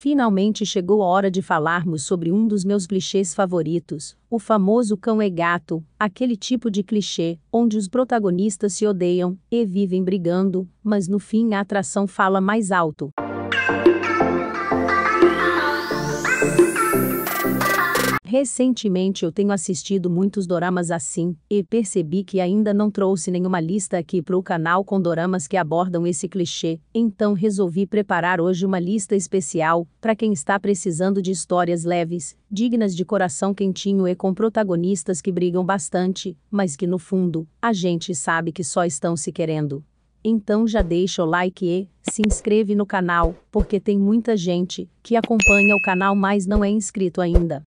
Finalmente chegou a hora de falarmos sobre um dos meus clichês favoritos, o famoso cão e é gato, aquele tipo de clichê onde os protagonistas se odeiam e vivem brigando, mas no fim a atração fala mais alto. Recentemente eu tenho assistido muitos doramas assim, e percebi que ainda não trouxe nenhuma lista aqui pro canal com doramas que abordam esse clichê, então resolvi preparar hoje uma lista especial, para quem está precisando de histórias leves, dignas de coração quentinho e com protagonistas que brigam bastante, mas que no fundo, a gente sabe que só estão se querendo. Então já deixa o like e se inscreve no canal, porque tem muita gente que acompanha o canal mas não é inscrito ainda.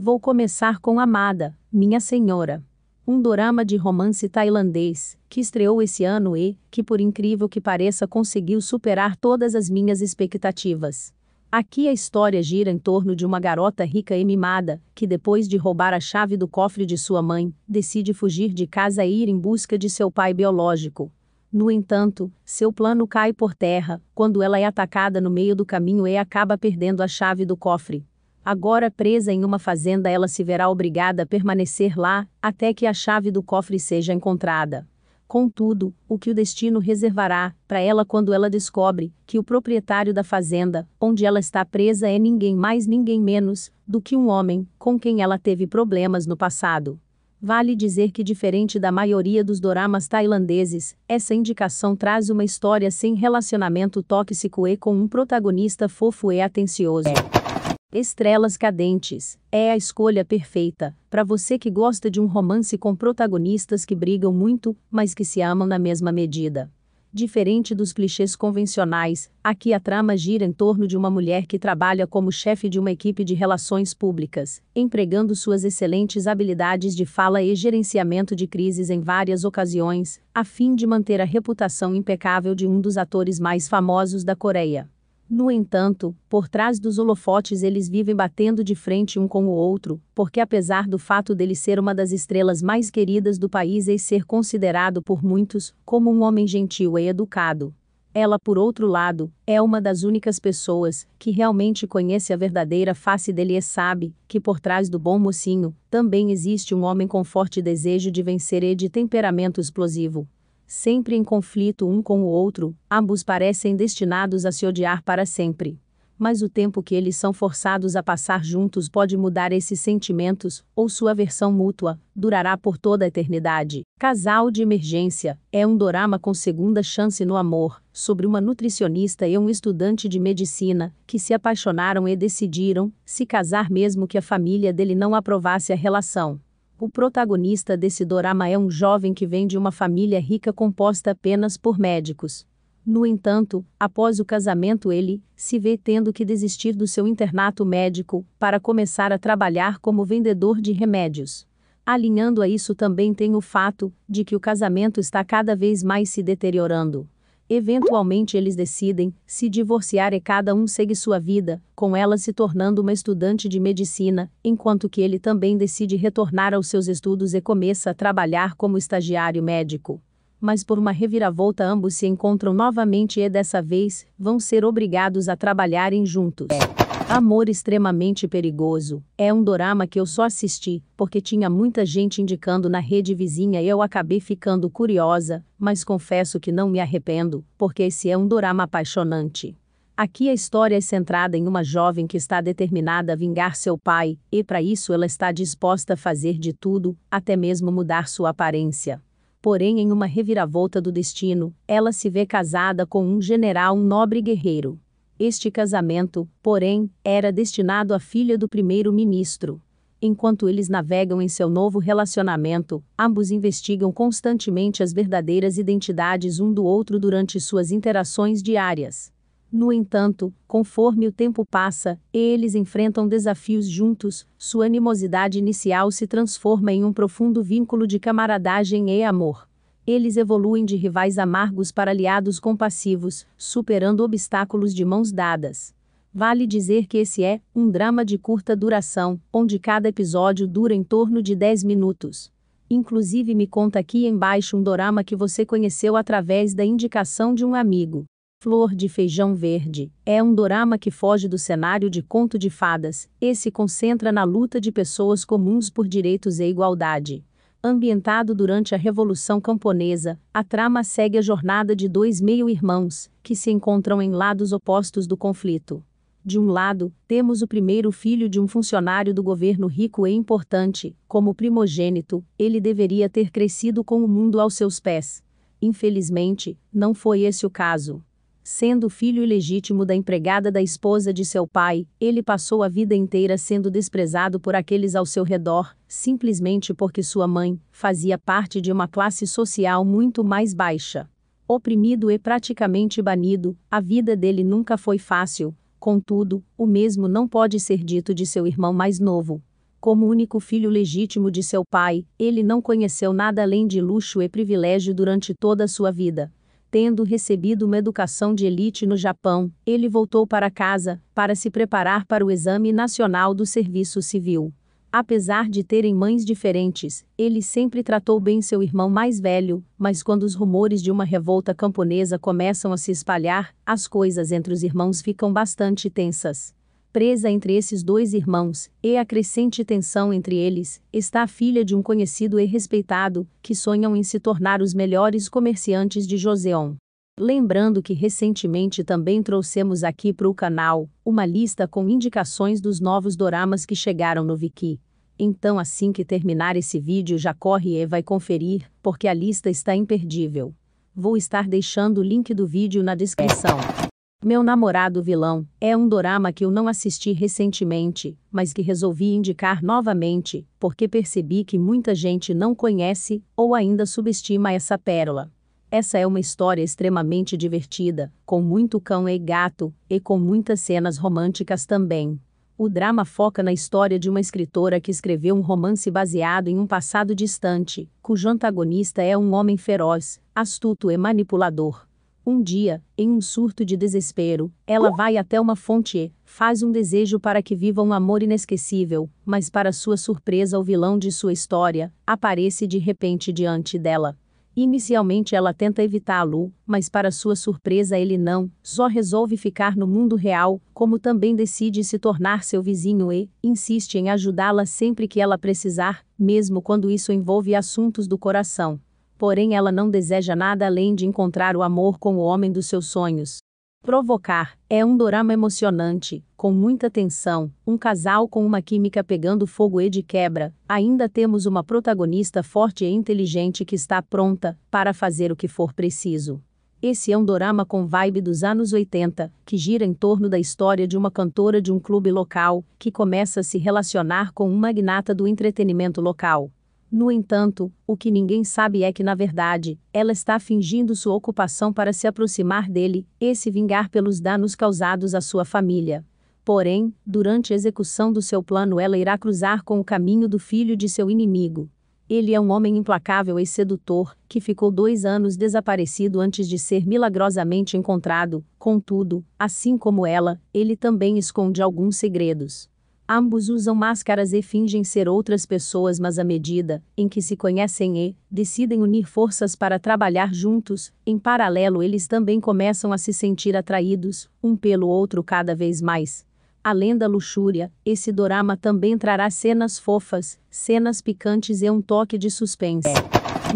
Vou começar com Amada, Minha Senhora. Um dorama de romance tailandês, que estreou esse ano e, que por incrível que pareça conseguiu superar todas as minhas expectativas. Aqui a história gira em torno de uma garota rica e mimada, que depois de roubar a chave do cofre de sua mãe, decide fugir de casa e ir em busca de seu pai biológico. No entanto, seu plano cai por terra, quando ela é atacada no meio do caminho e acaba perdendo a chave do cofre. Agora presa em uma fazenda, ela se verá obrigada a permanecer lá até que a chave do cofre seja encontrada. Contudo, o que o destino reservará para ela quando ela descobre que o proprietário da fazenda, onde ela está presa, é ninguém mais, ninguém menos do que um homem com quem ela teve problemas no passado. Vale dizer que, diferente da maioria dos doramas tailandeses, essa indicação traz uma história sem relacionamento tóxico e com um protagonista fofo e atencioso. Estrelas Cadentes é a escolha perfeita para você que gosta de um romance com protagonistas que brigam muito, mas que se amam na mesma medida. Diferente dos clichês convencionais, aqui a trama gira em torno de uma mulher que trabalha como chefe de uma equipe de relações públicas, empregando suas excelentes habilidades de fala e gerenciamento de crises em várias ocasiões, a fim de manter a reputação impecável de um dos atores mais famosos da Coreia. No entanto, por trás dos holofotes eles vivem batendo de frente um com o outro, porque apesar do fato dele ser uma das estrelas mais queridas do país e ser considerado por muitos como um homem gentil e educado, ela, por outro lado, é uma das únicas pessoas que realmente conhece a verdadeira face dele e sabe que por trás do bom mocinho também existe um homem com forte desejo de vencer e de temperamento explosivo sempre em conflito um com o outro, ambos parecem destinados a se odiar para sempre. Mas o tempo que eles são forçados a passar juntos pode mudar esses sentimentos, ou sua versão mútua, durará por toda a eternidade. Casal de Emergência é um dorama com segunda chance no amor, sobre uma nutricionista e um estudante de medicina que se apaixonaram e decidiram se casar mesmo que a família dele não aprovasse a relação. O protagonista desse dorama é um jovem que vem de uma família rica composta apenas por médicos. No entanto, após o casamento, ele se vê tendo que desistir do seu internato médico para começar a trabalhar como vendedor de remédios. Alinhando a isso também tem o fato de que o casamento está cada vez mais se deteriorando. Eventualmente eles decidem se divorciar e cada um segue sua vida, com ela se tornando uma estudante de medicina, enquanto que ele também decide retornar aos seus estudos e começa a trabalhar como estagiário médico. Mas por uma reviravolta ambos se encontram novamente e dessa vez vão ser obrigados a trabalharem juntos. Amor Extremamente Perigoso é um dorama que eu só assisti porque tinha muita gente indicando na rede vizinha e eu acabei ficando curiosa, mas confesso que não me arrependo, porque esse é um dorama apaixonante. Aqui a história é centrada em uma jovem que está determinada a vingar seu pai, e para isso ela está disposta a fazer de tudo, até mesmo mudar sua aparência. Porém, em uma reviravolta do destino, ela se vê casada com um general um nobre guerreiro. Este casamento, porém, era destinado à filha do primeiro-ministro. Enquanto eles navegam em seu novo relacionamento, ambos investigam constantemente as verdadeiras identidades um do outro durante suas interações diárias. No entanto, conforme o tempo passa, eles enfrentam desafios juntos, sua animosidade inicial se transforma em um profundo vínculo de camaradagem e amor. Eles evoluem de rivais amargos para aliados compassivos, superando obstáculos de mãos dadas. Vale dizer que esse é um drama de curta duração, onde cada episódio dura em torno de 10 minutos. Inclusive me conta aqui embaixo um dorama que você conheceu através da indicação de um amigo. Flor de Feijão Verde é um dorama que foge do cenário de conto de fadas e se concentra na luta de pessoas comuns por direitos e igualdade. Ambientado durante a Revolução Camponesa, a trama segue a jornada de dois meio-irmãos, que se encontram em lados opostos do conflito. De um lado, temos o primeiro filho de um funcionário do governo rico e importante, como primogênito, ele deveria ter crescido com o mundo aos seus pés. Infelizmente, não foi esse o caso. Sendo filho ilegítimo da empregada da esposa de seu pai, ele passou a vida inteira sendo desprezado por aqueles ao seu redor, simplesmente porque sua mãe fazia parte de uma classe social muito mais baixa. Oprimido e praticamente banido, a vida dele nunca foi fácil, contudo, o mesmo não pode ser dito de seu irmão mais novo. Como único filho legítimo de seu pai, ele não conheceu nada além de luxo e privilégio durante toda a sua vida Tendo recebido uma educação de elite no Japão, ele voltou para casa para se preparar para o Exame Nacional do Serviço Civil. Apesar de terem mães diferentes, ele sempre tratou bem seu irmão mais velho, mas quando os rumores de uma revolta camponesa começam a se espalhar, as coisas entre os irmãos ficam bastante tensas presa entre esses dois irmãos, e a crescente tensão entre eles, está a filha de um conhecido e respeitado, que sonham em se tornar os melhores comerciantes de Joseon. Lembrando que recentemente também trouxemos aqui para o canal uma lista com indicações dos novos doramas que chegaram no Viki. Então assim que terminar esse vídeo já corre e vai conferir, porque a lista está imperdível. Vou estar deixando o link do vídeo na descrição. Meu namorado vilão é um dorama que eu não assisti recentemente, mas que resolvi indicar novamente, porque percebi que muita gente não conhece ou ainda subestima essa pérola. Essa é uma história extremamente divertida, com muito cão e gato, e com muitas cenas românticas também. O drama foca na história de uma escritora que escreveu um romance baseado em um passado distante, cujo antagonista é um homem feroz, astuto e manipulador um dia, em um surto de desespero, ela vai até uma fonte e faz um desejo para que viva um amor inesquecível, mas para sua surpresa o vilão de sua história aparece de repente diante dela. Inicialmente ela tenta evitá-lo, mas para sua surpresa ele não, só resolve ficar no mundo real, como também decide se tornar seu vizinho e insiste em ajudá-la sempre que ela precisar, mesmo quando isso envolve assuntos do coração. Porém, ela não deseja nada além de encontrar o amor com o homem dos seus sonhos. Provocar é um dorama emocionante, com muita tensão, um casal com uma química pegando fogo e de quebra. Ainda temos uma protagonista forte e inteligente que está pronta para fazer o que for preciso. Esse é um dorama com vibe dos anos 80, que gira em torno da história de uma cantora de um clube local que começa a se relacionar com um magnata do entretenimento local. No entanto, o que ninguém sabe é que, na verdade, ela está fingindo sua ocupação para se aproximar dele e se vingar pelos danos causados à sua família. Porém, durante a execução do seu plano, ela irá cruzar com o caminho do filho de seu inimigo. Ele é um homem implacável e sedutor, que ficou dois anos desaparecido antes de ser milagrosamente encontrado. Contudo, assim como ela, ele também esconde alguns segredos. Ambos usam máscaras e fingem ser outras pessoas, mas à medida em que se conhecem e decidem unir forças para trabalhar juntos, em paralelo eles também começam a se sentir atraídos, um pelo outro cada vez mais. Além da luxúria, esse dorama também trará cenas fofas, cenas picantes e um toque de suspense.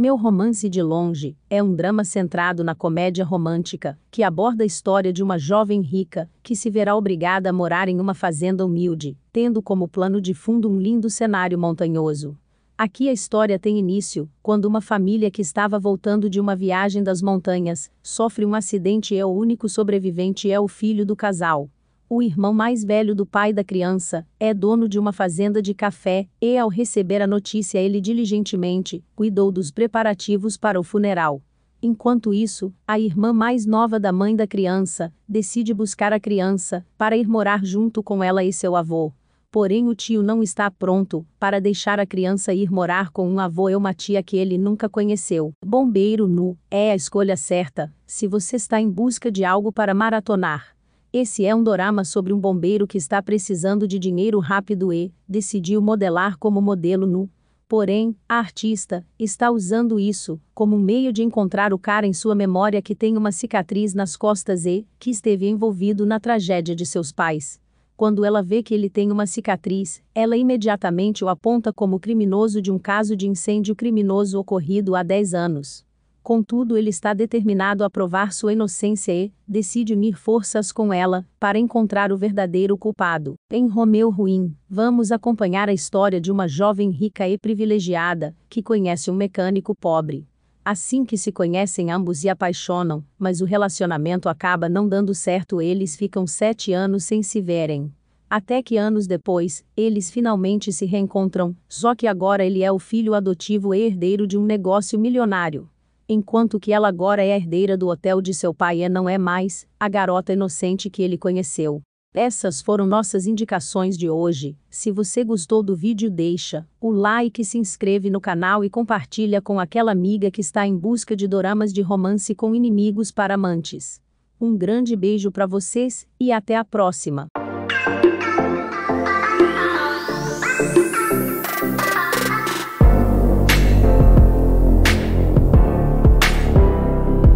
Meu Romance de Longe é um drama centrado na comédia romântica, que aborda a história de uma jovem rica que se verá obrigada a morar em uma fazenda humilde, tendo como plano de fundo um lindo cenário montanhoso. Aqui a história tem início quando uma família que estava voltando de uma viagem das montanhas sofre um acidente e é o único sobrevivente é o filho do casal, o irmão mais velho do pai da criança, é dono de uma fazenda de café, e ao receber a notícia ele diligentemente cuidou dos preparativos para o funeral. Enquanto isso, a irmã mais nova da mãe da criança decide buscar a criança para ir morar junto com ela e seu avô. Porém, o tio não está pronto para deixar a criança ir morar com um avô e uma tia que ele nunca conheceu. Bombeiro nu é a escolha certa se você está em busca de algo para maratonar. Esse é um dorama sobre um bombeiro que está precisando de dinheiro rápido e decidiu modelar como modelo nu. Porém, a artista está usando isso como um meio de encontrar o cara em sua memória que tem uma cicatriz nas costas e que esteve envolvido na tragédia de seus pais. Quando ela vê que ele tem uma cicatriz, ela imediatamente o aponta como criminoso de um caso de incêndio criminoso ocorrido há 10 anos. Contudo, ele está determinado a provar sua inocência e decide unir forças com ela para encontrar o verdadeiro culpado. Em Romeu Ruim, vamos acompanhar a história de uma jovem rica e privilegiada que conhece um mecânico pobre. Assim que se conhecem, ambos e apaixonam, mas o relacionamento acaba não dando certo. Eles ficam sete anos sem se verem. Até que anos depois, eles finalmente se reencontram, só que agora ele é o filho adotivo e herdeiro de um negócio milionário enquanto que ela agora é herdeira do hotel de seu pai e não é mais a garota inocente que ele conheceu. Essas foram nossas indicações de hoje. Se você gostou do vídeo, deixa o like, se inscreve no canal e compartilha com aquela amiga que está em busca de doramas de romance com inimigos para amantes. Um grande beijo para vocês e até a próxima.